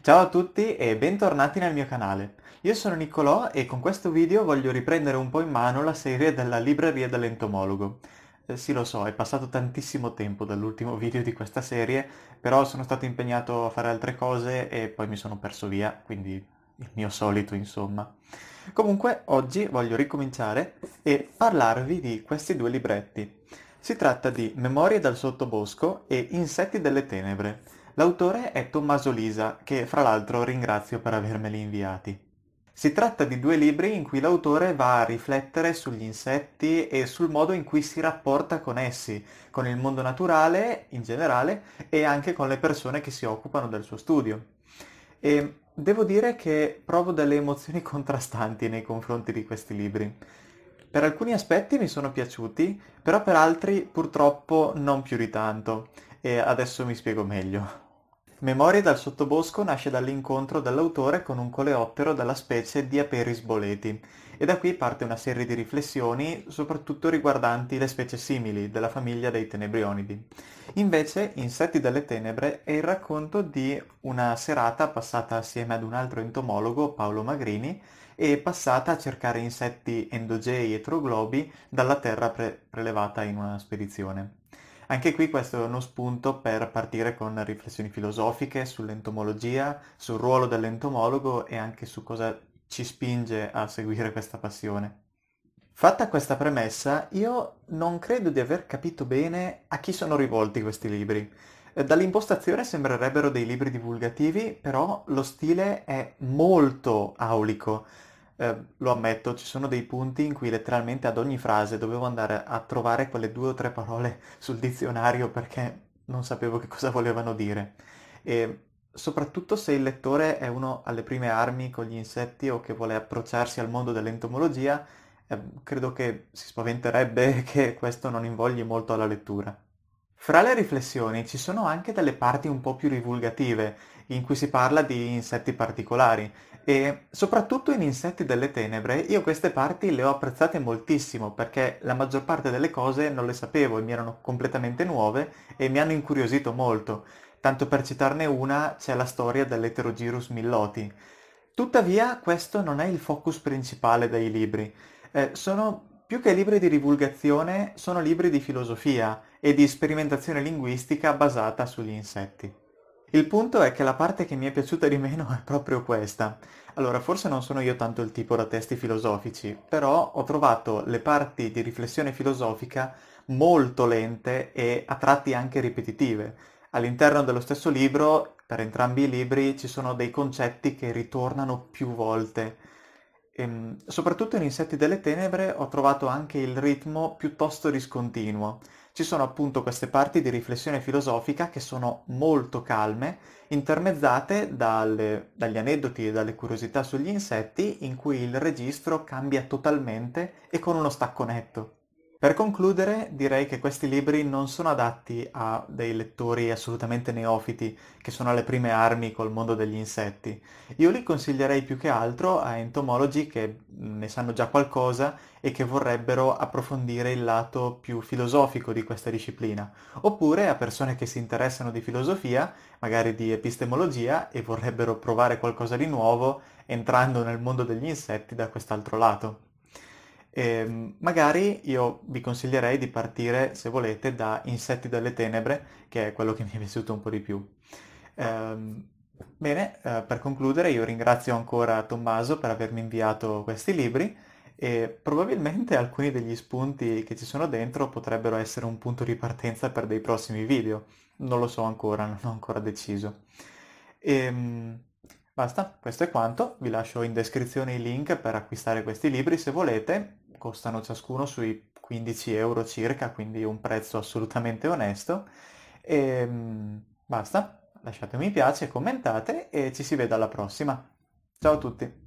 Ciao a tutti e bentornati nel mio canale. Io sono Niccolò e con questo video voglio riprendere un po' in mano la serie della libreria dell'entomologo. Eh, sì lo so, è passato tantissimo tempo dall'ultimo video di questa serie, però sono stato impegnato a fare altre cose e poi mi sono perso via, quindi il mio solito insomma. Comunque oggi voglio ricominciare e parlarvi di questi due libretti. Si tratta di Memorie dal sottobosco e Insetti delle tenebre L'autore è Tommaso Lisa, che fra l'altro ringrazio per avermeli inviati. Si tratta di due libri in cui l'autore va a riflettere sugli insetti e sul modo in cui si rapporta con essi, con il mondo naturale in generale e anche con le persone che si occupano del suo studio. E devo dire che provo delle emozioni contrastanti nei confronti di questi libri. Per alcuni aspetti mi sono piaciuti, però per altri purtroppo non più di tanto. E adesso mi spiego meglio. Memorie dal sottobosco nasce dall'incontro dell'autore con un coleottero della specie Diaperis boleti e da qui parte una serie di riflessioni soprattutto riguardanti le specie simili della famiglia dei tenebrionidi. Invece Insetti delle tenebre è il racconto di una serata passata assieme ad un altro entomologo, Paolo Magrini, e passata a cercare insetti endogei e troglobi dalla terra pre- prelevata in una spedizione. Anche qui questo è uno spunto per partire con riflessioni filosofiche sull'entomologia, sul ruolo dell'entomologo e anche su cosa ci spinge a seguire questa passione. Fatta questa premessa, io non credo di aver capito bene a chi sono rivolti questi libri. Dall'impostazione sembrerebbero dei libri divulgativi, però lo stile è molto aulico. Eh, lo ammetto, ci sono dei punti in cui letteralmente ad ogni frase dovevo andare a trovare quelle due o tre parole sul dizionario perché non sapevo che cosa volevano dire. E soprattutto se il lettore è uno alle prime armi con gli insetti o che vuole approcciarsi al mondo dell'entomologia, eh, credo che si spaventerebbe che questo non invogli molto alla lettura. Fra le riflessioni ci sono anche delle parti un po' più rivulgative in cui si parla di insetti particolari e soprattutto in Insetti delle Tenebre io queste parti le ho apprezzate moltissimo perché la maggior parte delle cose non le sapevo e mi erano completamente nuove e mi hanno incuriosito molto. Tanto per citarne una c'è la storia dell'Eterogirus milloti. Tuttavia questo non è il focus principale dei libri. Eh, sono più che libri di divulgazione, sono libri di filosofia e di sperimentazione linguistica basata sugli insetti. Il punto è che la parte che mi è piaciuta di meno è proprio questa. Allora, forse non sono io tanto il tipo da testi filosofici, però ho trovato le parti di riflessione filosofica molto lente e a tratti anche ripetitive. All'interno dello stesso libro, per entrambi i libri, ci sono dei concetti che ritornano più volte Ehm, soprattutto in Insetti delle Tenebre ho trovato anche il ritmo piuttosto discontinuo. Ci sono appunto queste parti di riflessione filosofica che sono molto calme, intermezzate dalle, dagli aneddoti e dalle curiosità sugli insetti in cui il registro cambia totalmente e con uno stacco netto. Per concludere, direi che questi libri non sono adatti a dei lettori assolutamente neofiti che sono alle prime armi col mondo degli insetti. Io li consiglierei più che altro a entomologi che ne sanno già qualcosa e che vorrebbero approfondire il lato più filosofico di questa disciplina, oppure a persone che si interessano di filosofia, magari di epistemologia e vorrebbero provare qualcosa di nuovo entrando nel mondo degli insetti da quest'altro lato. E ehm, magari io vi consiglierei di partire, se volete, da Insetti dalle tenebre, che è quello che mi è piaciuto un po' di più. Ehm, bene, eh, per concludere io ringrazio ancora Tommaso per avermi inviato questi libri e probabilmente alcuni degli spunti che ci sono dentro potrebbero essere un punto di partenza per dei prossimi video. Non lo so ancora, non ho ancora deciso. Ehm, Basta, questo è quanto, vi lascio in descrizione i link per acquistare questi libri se volete costano ciascuno sui 15 euro circa, quindi un prezzo assolutamente onesto. E ehm, basta, lasciate un mi piace, commentate e ci si vede alla prossima. Ciao a tutti!